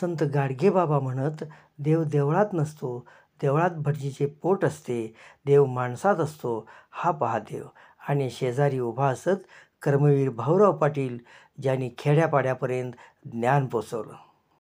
संत गाडगे बाबा म्हणत देव देवळात नसतो देवळात भटजीचे पोट असते देव माणसात असतो हा देव, आणि शेजारी उभा असत कर्मवीर भाऊराव पाटील ज्यांनी खेड्यापाड्यापर्यंत ज्ञान पोचवलं